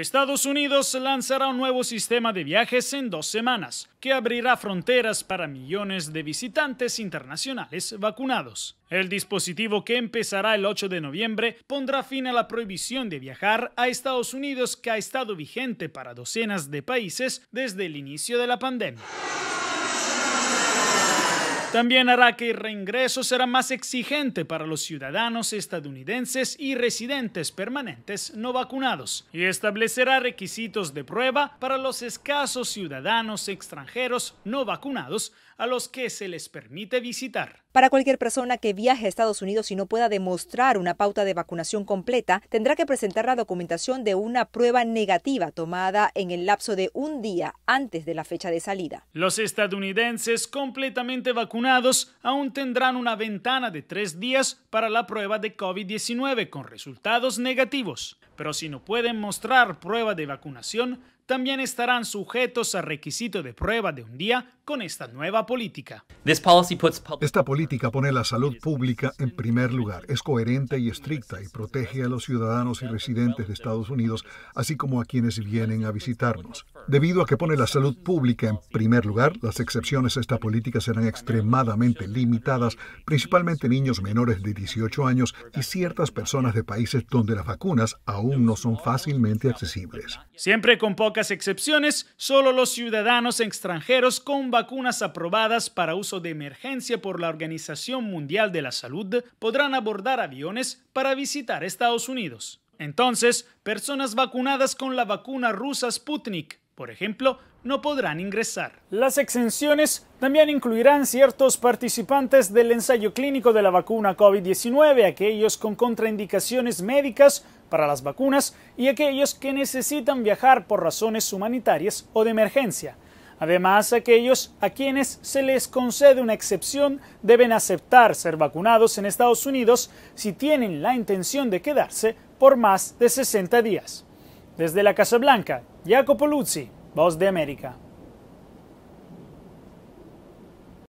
Estados Unidos lanzará un nuevo sistema de viajes en dos semanas, que abrirá fronteras para millones de visitantes internacionales vacunados. El dispositivo que empezará el 8 de noviembre pondrá fin a la prohibición de viajar a Estados Unidos que ha estado vigente para docenas de países desde el inicio de la pandemia. También hará que el reingreso será más exigente para los ciudadanos estadounidenses y residentes permanentes no vacunados y establecerá requisitos de prueba para los escasos ciudadanos extranjeros no vacunados a los que se les permite visitar. Para cualquier persona que viaje a Estados Unidos y no pueda demostrar una pauta de vacunación completa, tendrá que presentar la documentación de una prueba negativa tomada en el lapso de un día antes de la fecha de salida. Los estadounidenses completamente vacunados aún tendrán una ventana de tres días para la prueba de COVID-19 con resultados negativos, pero si no pueden mostrar prueba de vacunación, también estarán sujetos a requisito de prueba de un día con esta nueva política. Esta política pone la salud pública en primer lugar. Es coherente y estricta y protege a los ciudadanos y residentes de Estados Unidos, así como a quienes vienen a visitarnos. Debido a que pone la salud pública en primer lugar, las excepciones a esta política serán extremas limitadas, principalmente niños menores de 18 años y ciertas personas de países donde las vacunas aún no son fácilmente accesibles. Siempre con pocas excepciones, solo los ciudadanos extranjeros con vacunas aprobadas para uso de emergencia por la Organización Mundial de la Salud podrán abordar aviones para visitar Estados Unidos. Entonces, personas vacunadas con la vacuna rusa Sputnik por ejemplo, no podrán ingresar. Las exenciones también incluirán ciertos participantes del ensayo clínico de la vacuna COVID-19, aquellos con contraindicaciones médicas para las vacunas y aquellos que necesitan viajar por razones humanitarias o de emergencia. Además, aquellos a quienes se les concede una excepción deben aceptar ser vacunados en Estados Unidos si tienen la intención de quedarse por más de 60 días. Desde la Casa Blanca, Jacopo Luzzi, Voz de América.